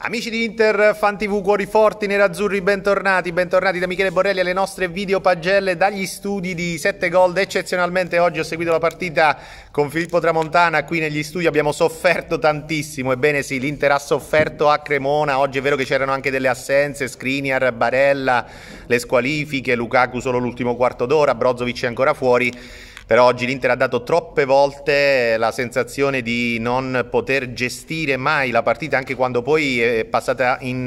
Amici di Inter, Fan TV, Cuori Forti, Nerazzurri, bentornati, bentornati da Michele Borrelli alle nostre videopagelle dagli studi di 7 gol. Eccezionalmente oggi ho seguito la partita con Filippo Tramontana qui negli studi, abbiamo sofferto tantissimo, ebbene sì, l'Inter ha sofferto a Cremona, oggi è vero che c'erano anche delle assenze, Skriniar, Barella, le squalifiche, Lukaku solo l'ultimo quarto d'ora, Brozovic è ancora fuori però oggi l'Inter ha dato troppe volte la sensazione di non poter gestire mai la partita anche quando poi è passata in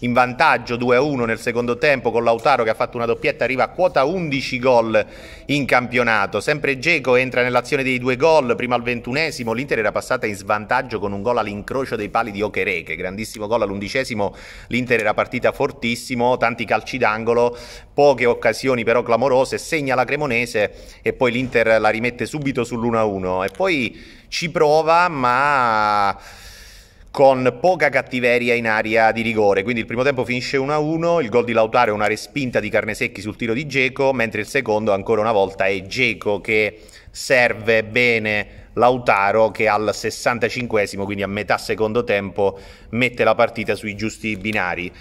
in vantaggio 2-1 nel secondo tempo con Lautaro che ha fatto una doppietta, arriva a quota 11 gol in campionato. Sempre Geco entra nell'azione dei due gol, prima al ventunesimo, l'Inter era passata in svantaggio con un gol all'incrocio dei pali di Okereke, grandissimo gol all'undicesimo, l'Inter era partita fortissimo, tanti calci d'angolo, poche occasioni però clamorose, segna la Cremonese e poi l'Inter la rimette subito sull'1-1 e poi ci prova ma con poca cattiveria in area di rigore. Quindi il primo tempo finisce 1-1, il gol di Lautaro è una respinta di Carnesecchi sul tiro di Geco, mentre il secondo ancora una volta è Geco che serve bene Lautaro che al 65 quindi a metà secondo tempo, mette la partita sui giusti binari.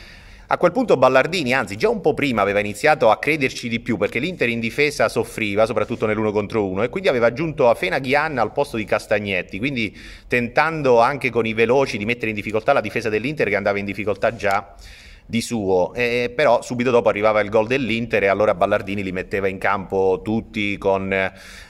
A quel punto Ballardini, anzi già un po' prima, aveva iniziato a crederci di più perché l'Inter in difesa soffriva, soprattutto nell'uno contro uno, e quindi aveva aggiunto a Fena Ghianna al posto di Castagnetti, quindi tentando anche con i veloci di mettere in difficoltà la difesa dell'Inter che andava in difficoltà già di suo, eh, però subito dopo arrivava il gol dell'Inter e allora Ballardini li metteva in campo tutti con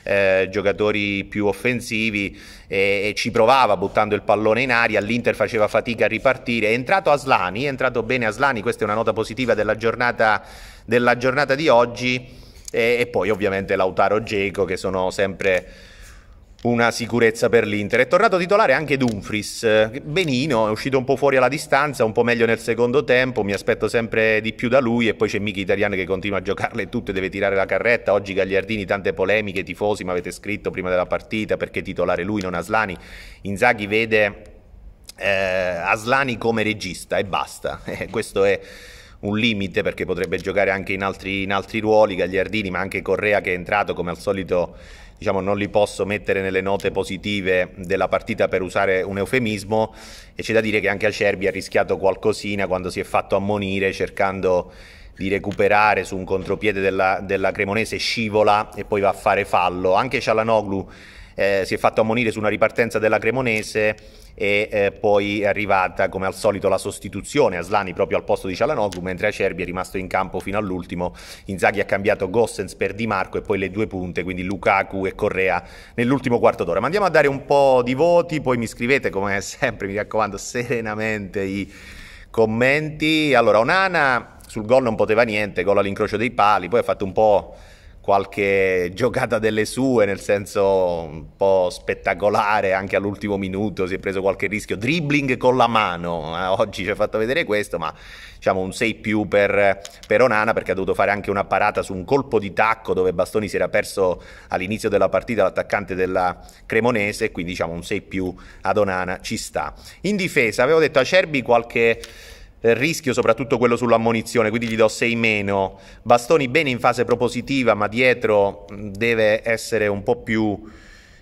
eh, giocatori più offensivi e, e, ci provava buttando il pallone in aria, l'Inter faceva fatica a ripartire, è entrato Aslani, è entrato bene Aslani, questa è una nota positiva della giornata, della giornata di oggi e, e poi ovviamente Lautaro Geco che sono sempre una sicurezza per l'Inter. È tornato titolare anche Dumfries, benino, è uscito un po' fuori alla distanza, un po' meglio nel secondo tempo, mi aspetto sempre di più da lui e poi c'è Michi Italiano che continua a giocarle tutte, deve tirare la carretta, oggi Gagliardini tante polemiche, tifosi mi avete scritto prima della partita perché titolare lui non Aslani, Inzaghi vede eh, Aslani come regista e basta, eh, questo è un limite perché potrebbe giocare anche in altri, in altri ruoli, Gagliardini ma anche Correa che è entrato come al solito diciamo, non li posso mettere nelle note positive della partita per usare un eufemismo e c'è da dire che anche Acerbi ha rischiato qualcosina quando si è fatto ammonire cercando di recuperare su un contropiede della, della Cremonese, scivola e poi va a fare fallo. Anche Cialanoglu eh, si è fatto ammonire su una ripartenza della Cremonese e eh, poi è arrivata come al solito la sostituzione Aslani proprio al posto di Cialanoglu mentre Acerbi è rimasto in campo fino all'ultimo Inzaghi ha cambiato Gossens per Di Marco e poi le due punte quindi Lukaku e Correa nell'ultimo quarto d'ora ma andiamo a dare un po' di voti poi mi scrivete come sempre mi raccomando serenamente i commenti allora Onana sul gol non poteva niente gol all'incrocio dei pali poi ha fatto un po' qualche giocata delle sue, nel senso un po' spettacolare, anche all'ultimo minuto si è preso qualche rischio, dribbling con la mano, eh, oggi ci ha fatto vedere questo, ma diciamo un 6 più per, per, Onana perché ha dovuto fare anche una parata su un colpo di tacco dove Bastoni si era perso all'inizio della partita l'attaccante della Cremonese, quindi diciamo un 6 più ad Onana ci sta. In difesa avevo detto a Cerbi qualche eh, rischio soprattutto quello sull'ammonizione, quindi gli do 6 meno. Bastoni bene in fase propositiva, ma dietro mm, deve essere un po' più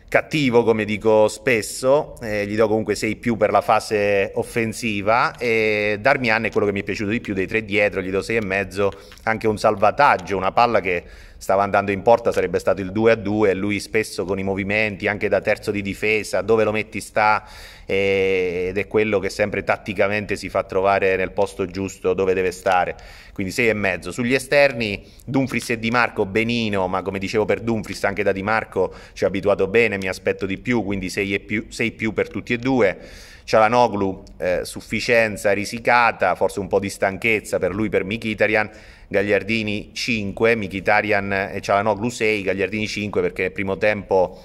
cattivo, come dico spesso, eh, gli do comunque 6 più per la fase offensiva e Darmian è quello che mi è piaciuto di più dei tre dietro, gli do 6 e mezzo, anche un salvataggio, una palla che stava andando in porta sarebbe stato il 2 a 2 lui spesso con i movimenti anche da terzo di difesa dove lo metti sta eh, ed è quello che sempre tatticamente si fa trovare nel posto giusto dove deve stare quindi 6 e mezzo sugli esterni Dumfries e Di Marco benino ma come dicevo per Dumfries anche da Di Marco ci ha abituato bene mi aspetto di più quindi 6 più, più per tutti e due Cialanoglu eh, sufficienza risicata forse un po' di stanchezza per lui per Mkhitaryan Gagliardini 5, Michitarian e eh, Cialanoglu 6, Gagliardini 5 perché nel primo tempo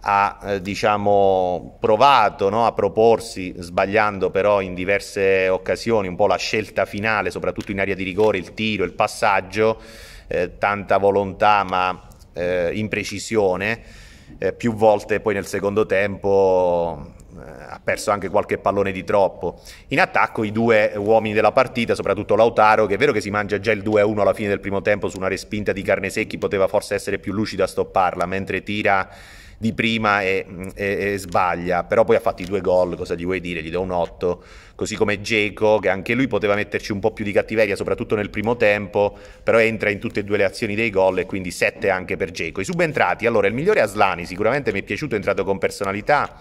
ha eh, diciamo, provato no? a proporsi, sbagliando però in diverse occasioni, un po' la scelta finale, soprattutto in area di rigore, il tiro, il passaggio, eh, tanta volontà ma eh, imprecisione, eh, più volte poi nel secondo tempo eh, ha perso anche qualche pallone di troppo. In attacco i due uomini della partita, soprattutto Lautaro, che è vero che si mangia già il 2-1 alla fine del primo tempo su una respinta di carne secchi, poteva forse essere più lucida a stopparla, mentre tira di prima e, e, e, sbaglia, però poi ha fatto i due gol, cosa gli vuoi dire? Gli do un 8, così come Geco, che anche lui poteva metterci un po' più di cattiveria, soprattutto nel primo tempo, però entra in tutte e due le azioni dei gol e quindi 7 anche per Geco. I subentrati, allora il migliore Aslani, sicuramente mi è piaciuto, è entrato con personalità,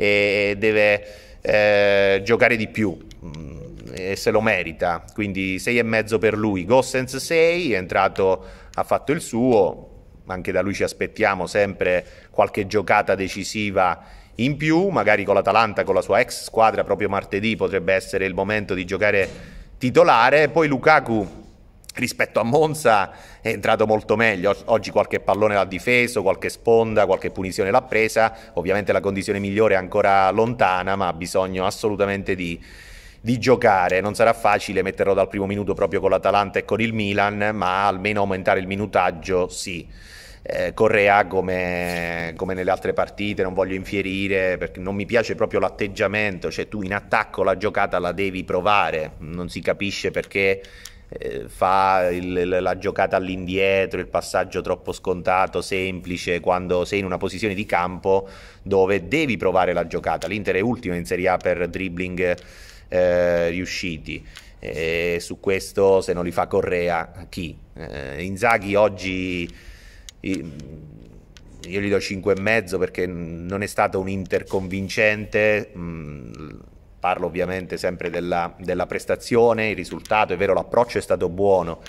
e deve eh, giocare di più mm, e se lo merita. Quindi 6,5 per lui. Gossens 6, è entrato, ha fatto il suo, anche da lui ci aspettiamo sempre qualche giocata decisiva in più, magari con l'Atalanta, con la sua ex squadra, proprio martedì potrebbe essere il momento di giocare titolare. Poi Lukaku rispetto a Monza è entrato molto meglio, oggi qualche pallone l'ha difeso, qualche sponda, qualche punizione l'ha presa, ovviamente la condizione migliore è ancora lontana ma ha bisogno assolutamente di, di giocare, non sarà facile metterlo dal primo minuto proprio con l'Atalanta e con il Milan ma almeno aumentare il minutaggio sì. Eh, Correa come, come, nelle altre partite, non voglio infierire perché non mi piace proprio l'atteggiamento, cioè tu in attacco la giocata la devi provare, non si capisce perché eh, fa il, la giocata all'indietro, il passaggio troppo scontato, semplice, quando sei in una posizione di campo dove devi provare la giocata. L'Inter è ultimo in Serie A per dribbling eh, riusciti. E eh, su questo, se non li fa Correa, chi? Eh, Inzaghi oggi io gli do 5,5 perché non è stato un Inter convincente. Mh, mm, Parlo ovviamente sempre della, della prestazione, il risultato, è vero l'approccio è stato buono,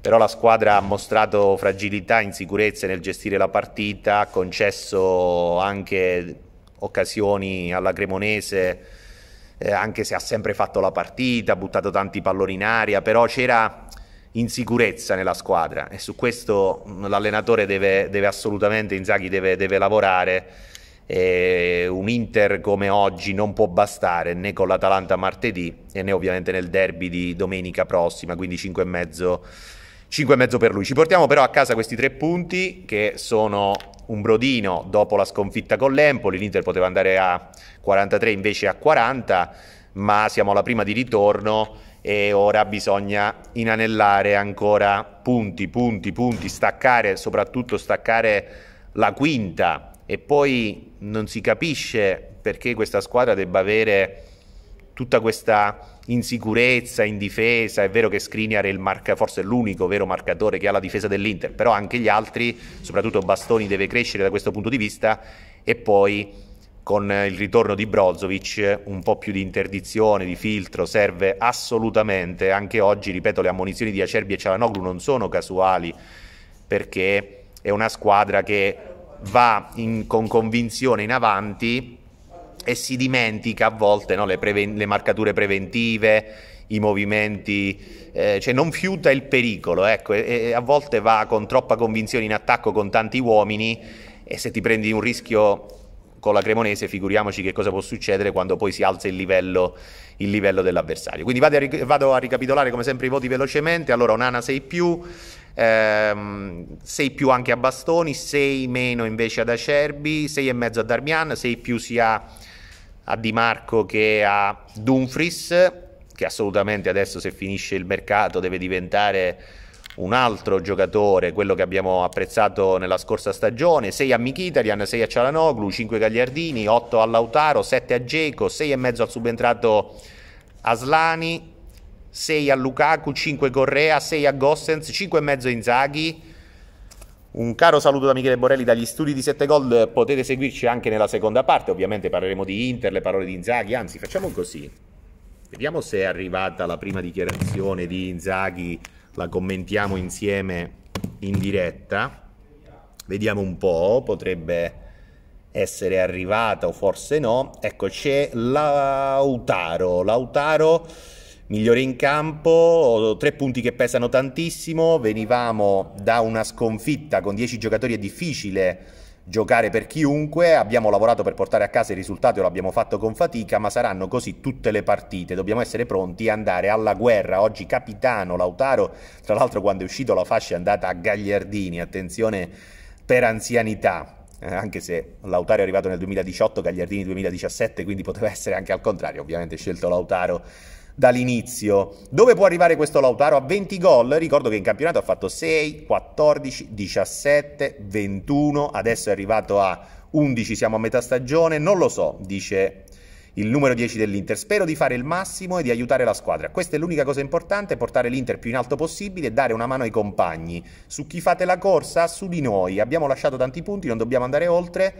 però la squadra ha mostrato fragilità, insicurezza nel gestire la partita, ha concesso anche occasioni alla Cremonese, eh, anche se ha sempre fatto la partita, ha buttato tanti palloni in aria, però c'era insicurezza nella squadra e su questo l'allenatore deve, deve assolutamente, Inzaghi deve, deve lavorare eh, un Inter come oggi non può bastare né con l'Atalanta martedì e né ovviamente nel derby di domenica prossima, quindi 5 e mezzo 5 e mezzo per lui. Ci portiamo però a casa questi tre punti che sono un brodino dopo la sconfitta con l'Empoli, l'Inter poteva andare a 43 invece a 40, ma siamo alla prima di ritorno e ora bisogna inanellare ancora punti, punti, punti, staccare, soprattutto staccare la quinta e poi non si capisce perché questa squadra debba avere tutta questa insicurezza in difesa. È vero che Skriniar è marca, forse è l'unico vero marcatore che ha la difesa dell'Inter, però anche gli altri, soprattutto Bastoni, deve crescere da questo punto di vista. E poi con il ritorno di Brozovic un po' più di interdizione, di filtro serve assolutamente. Anche oggi, ripeto, le ammonizioni di Acerbi e Cialanoglu non sono casuali perché è una squadra che va in, con convinzione in avanti e si dimentica a volte no, le, le, marcature preventive, i movimenti, eh, cioè non fiuta il pericolo, ecco, e, e a volte va con troppa convinzione in attacco con tanti uomini e se ti prendi un rischio con la Cremonese figuriamoci che cosa può succedere quando poi si alza il livello, il livello dell'avversario. Quindi vado a, vado a, ricapitolare come sempre i voti velocemente, allora Onana 6+, più, ehm, 6 più anche a Bastoni, 6 meno invece ad Acerbi, 6,5 a Darmian, 6 più sia a Di Marco che a Dumfries, che assolutamente adesso se finisce il mercato deve diventare un altro giocatore, quello che abbiamo apprezzato nella scorsa stagione, 6 a Mkhitaryan, 6 a Cialanoglu, 5 a Gagliardini, 8 a Lautaro, 7 a 6 e mezzo al subentrato Aslani, 6 a Lukaku, 5 Correa, 6 a Gossens, 5,5 Inzaghi. Un caro saluto da Michele Borelli dagli studi di 7 Gold, potete seguirci anche nella seconda parte, ovviamente parleremo di Inter, le parole di Inzaghi, anzi facciamo così, vediamo se è arrivata la prima dichiarazione di Inzaghi, la commentiamo insieme in diretta, vediamo un po', potrebbe essere arrivata o forse no, ecco c'è Lautaro, Lautaro migliore in campo, tre punti che pesano tantissimo, venivamo da una sconfitta con 10 giocatori, è difficile giocare per chiunque, abbiamo lavorato per portare a casa i risultati, e lo abbiamo fatto con fatica, ma saranno così tutte le partite, dobbiamo essere pronti a andare alla guerra, oggi capitano Lautaro, tra l'altro quando è uscito la fascia è andata a Gagliardini, attenzione per anzianità, eh, anche se Lautaro è arrivato nel 2018, Gagliardini 2017, quindi poteva essere anche al contrario, ovviamente scelto Lautaro dall'inizio. Dove può arrivare questo Lautaro? A 20 gol, ricordo che in campionato ha fatto 6, 14, 17, 21, adesso è arrivato a 11, siamo a metà stagione, non lo so, dice il numero 10 dell'Inter. Spero di fare il massimo e di aiutare la squadra. Questa è l'unica cosa importante, portare l'Inter più in alto possibile e dare una mano ai compagni. Su chi fate la corsa? Su di noi. Abbiamo lasciato tanti punti, non dobbiamo andare oltre.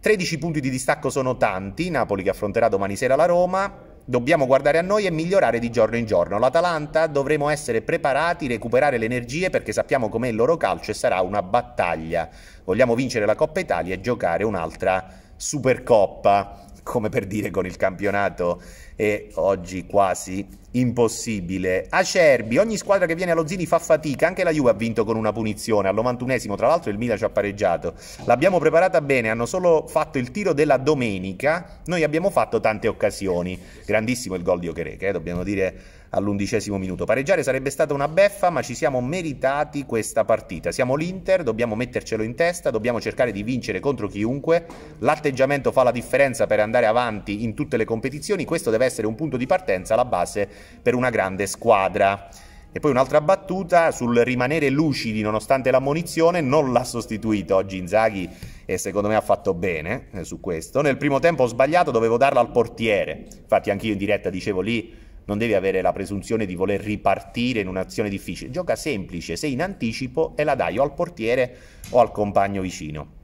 13 punti di distacco sono tanti, Napoli che affronterà domani sera la Roma, Dobbiamo guardare a noi e migliorare di giorno in giorno. L'Atalanta dovremo essere preparati, recuperare le energie perché sappiamo com'è il loro calcio e sarà una battaglia. Vogliamo vincere la Coppa Italia e giocare un'altra Supercoppa come per dire con il campionato è oggi quasi impossibile. Acerbi, ogni squadra che viene allo Zini fa fatica, anche la Juve ha vinto con una punizione, al 91esimo tra l'altro il Milan ci ha pareggiato. L'abbiamo preparata bene, hanno solo fatto il tiro della domenica, noi abbiamo fatto tante occasioni. Grandissimo il gol di Okereke, eh, dobbiamo dire all'undicesimo minuto. Pareggiare sarebbe stata una beffa, ma ci siamo meritati questa partita. Siamo l'Inter, dobbiamo mettercelo in testa, dobbiamo cercare di vincere contro chiunque. L'atteggiamento fa la differenza per andare avanti in tutte le competizioni. Questo deve essere un punto di partenza, la base per una grande squadra. E poi un'altra battuta sul rimanere lucidi nonostante l'ammonizione, non l'ha sostituito oggi Inzaghi e secondo me ha fatto bene eh, su questo. Nel primo tempo ho sbagliato, dovevo darla al portiere. Infatti anch'io in diretta dicevo lì non devi avere la presunzione di voler ripartire in un'azione difficile. Gioca semplice, sei in anticipo e la dai o al portiere o al compagno vicino.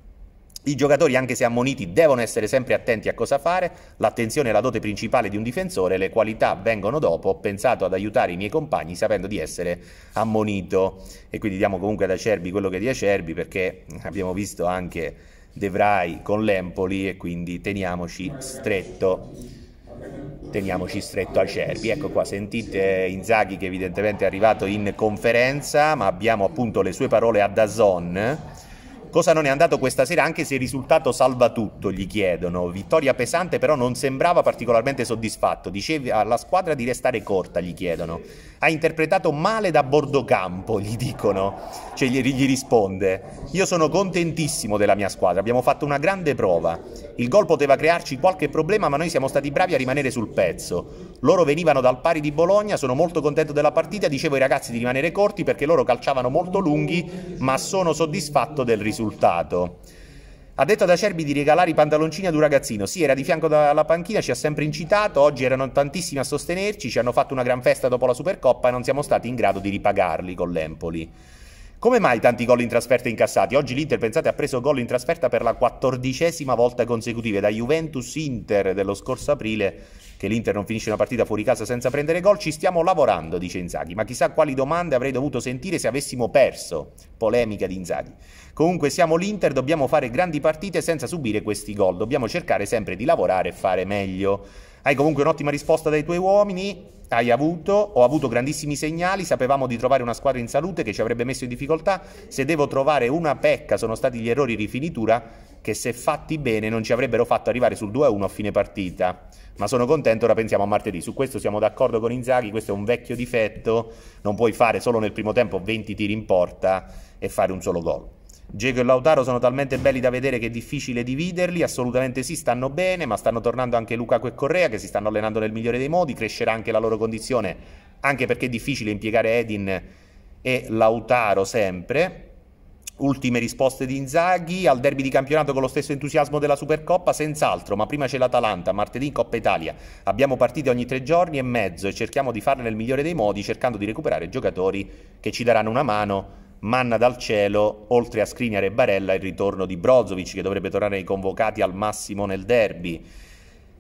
I giocatori, anche se ammoniti, devono essere sempre attenti a cosa fare. L'attenzione è la dote principale di un difensore, le qualità vengono dopo. Ho pensato ad aiutare i miei compagni sapendo di essere ammonito. E quindi diamo comunque ad Acerbi quello che è di Acerbi, perché abbiamo visto anche De Vrij con l'Empoli e quindi teniamoci stretto teniamoci stretto a Cerbi. Ecco qua, sentite Inzaghi che evidentemente è arrivato in conferenza, ma abbiamo appunto le sue parole a Dazon. Cosa non è andato questa sera, anche se il risultato salva tutto, gli chiedono. Vittoria pesante, però non sembrava particolarmente soddisfatto. Dicevi alla squadra di restare corta, gli chiedono ha interpretato male da bordo campo, gli dicono, cioè gli, gli, risponde, io sono contentissimo della mia squadra, abbiamo fatto una grande prova, il gol poteva crearci qualche problema ma noi siamo stati bravi a rimanere sul pezzo, loro venivano dal pari di Bologna, sono molto contento della partita, dicevo ai ragazzi di rimanere corti perché loro calciavano molto lunghi ma sono soddisfatto del risultato. Ha detto ad Acerbi di regalare i pantaloncini ad un ragazzino. Sì, era di fianco alla panchina, ci ha sempre incitato. Oggi erano tantissimi a sostenerci, ci hanno fatto una gran festa dopo la Supercoppa e non siamo stati in grado di ripagarli con l'Empoli. Come mai tanti gol in trasferta incassati? Oggi l'Inter, pensate, ha preso gol in trasferta per la quattordicesima volta consecutiva da Juventus-Inter dello scorso aprile che l'Inter non finisce una partita fuori casa senza prendere gol, ci stiamo lavorando, dice Inzaghi, ma chissà quali domande avrei dovuto sentire se avessimo perso. Polemica di Inzaghi. Comunque siamo l'Inter, dobbiamo fare grandi partite senza subire questi gol, dobbiamo cercare sempre di lavorare e fare meglio. Hai comunque un'ottima risposta dai tuoi uomini, hai avuto, ho avuto grandissimi segnali, sapevamo di trovare una squadra in salute che ci avrebbe messo in difficoltà, se devo trovare una pecca sono stati gli errori di finitura che se fatti bene non ci avrebbero fatto arrivare sul 2-1 a fine partita, ma sono contento, ora pensiamo a martedì, su questo siamo d'accordo con Inzaghi, questo è un vecchio difetto, non puoi fare solo nel primo tempo 20 tiri in porta e fare un solo gol. Diego e Lautaro sono talmente belli da vedere che è difficile dividerli, assolutamente sì, stanno bene, ma stanno tornando anche Lukaku e Correa che si stanno allenando nel migliore dei modi, crescerà anche la loro condizione, anche perché è difficile impiegare Edin e Lautaro sempre. Ultime risposte di Inzaghi al derby di campionato con lo stesso entusiasmo della Supercoppa, senz'altro, ma prima c'è l'Atalanta, martedì in Coppa Italia. Abbiamo partite ogni tre giorni e mezzo e cerchiamo di farle nel migliore dei modi, cercando di recuperare giocatori che ci daranno una mano manna dal cielo, oltre a Skriniar e Barella, il ritorno di Brozovic che dovrebbe tornare ai convocati al massimo nel derby.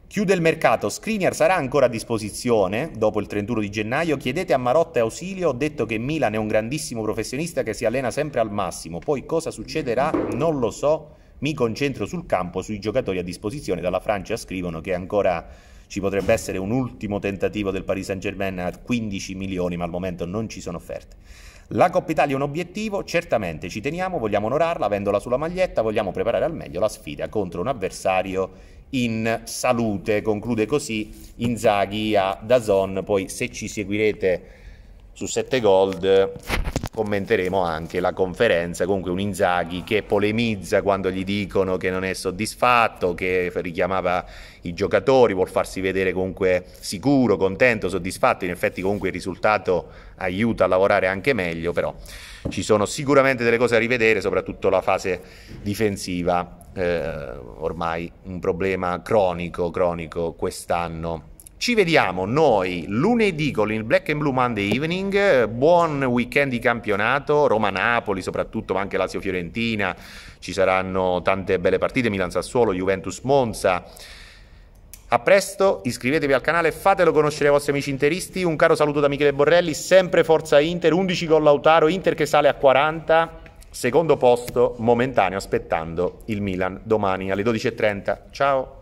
Chiude il mercato, Skriniar sarà ancora a disposizione dopo il 31 di gennaio, chiedete a Marotta e ausilio, ho detto che Milan è un grandissimo professionista che si allena sempre al massimo, poi cosa succederà non lo so, mi concentro sul campo, sui giocatori a disposizione, dalla Francia scrivono che ancora ci potrebbe essere un ultimo tentativo del Paris Saint Germain a 15 milioni, ma al momento non ci sono offerte. La Coppa Italia è un obiettivo, certamente ci teniamo, vogliamo onorarla, avendola sulla maglietta, vogliamo preparare al meglio la sfida contro un avversario in salute. Conclude così Inzaghi a Dazon, poi se ci seguirete su 7 Gold eh, commenteremo anche la conferenza, comunque un Inzaghi che polemizza quando gli dicono che non è soddisfatto, che richiamava i giocatori, vuol farsi vedere comunque sicuro, contento, soddisfatto, in effetti comunque il risultato aiuta a lavorare anche meglio, però ci sono sicuramente delle cose da rivedere, soprattutto la fase difensiva, eh, ormai un problema cronico, cronico quest'anno ci vediamo noi lunedì con il Black and Blue Monday Evening. Buon weekend di campionato, Roma-Napoli soprattutto, ma anche Lazio-Fiorentina. Ci saranno tante belle partite, Milan-Sassuolo, Juventus-Monza. A presto, iscrivetevi al canale, fatelo conoscere ai vostri amici interisti. Un caro saluto da Michele Borrelli, sempre Forza Inter, 11 con Lautaro, Inter che sale a 40. Secondo posto momentaneo aspettando il Milan domani alle 12.30. Ciao!